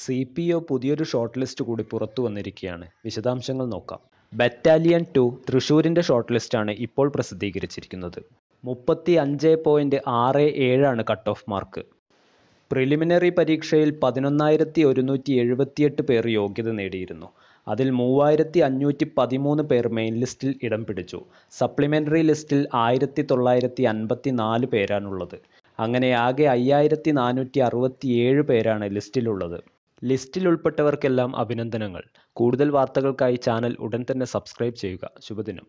C P O പുതിയൊരു short list കൂടി പുറത്തു വന്നിരിക്കുകയാണ് വിശദാംശങ്ങൾ നോക്കാം ബറ്റാലിയൻ ടു തൃശൂരിൻ്റെ ഷോർട്ട് ലിസ്റ്റാണ് ഇപ്പോൾ പ്രസിദ്ധീകരിച്ചിരിക്കുന്നത് മുപ്പത്തി അഞ്ച് പോയിൻറ്റ് ആറ് ഏഴാണ് കട്ട് ഓഫ് മാർക്ക് പ്രിലിമിനറി പരീക്ഷയിൽ പതിനൊന്നായിരത്തി ഒരുന്നൂറ്റി എഴുപത്തിയെട്ട് പേർ യോഗ്യത നേടിയിരുന്നു അതിൽ മൂവായിരത്തി അഞ്ഞൂറ്റി പതിമൂന്ന് പേർ മെയിൻ ലിസ്റ്റിൽ ഇടം പിടിച്ചു സപ്ലിമെൻ്ററി ലിസ്റ്റിൽ ആയിരത്തി തൊള്ളായിരത്തി അൻപത്തി നാല് പേരാണുള്ളത് അങ്ങനെ ആകെ അയ്യായിരത്തി നാനൂറ്റി അറുപത്തി ഏഴ് പേരാണ് ലിസ്റ്റിലുള്ളത് ലിസ്റ്റിൽ ഉൾപ്പെട്ടവർക്കെല്ലാം അഭിനന്ദനങ്ങൾ കൂടുതൽ വാർത്തകൾക്കായി ചാനൽ ഉടൻ തന്നെ സബ്സ്ക്രൈബ് ചെയ്യുക ശുഭദിനം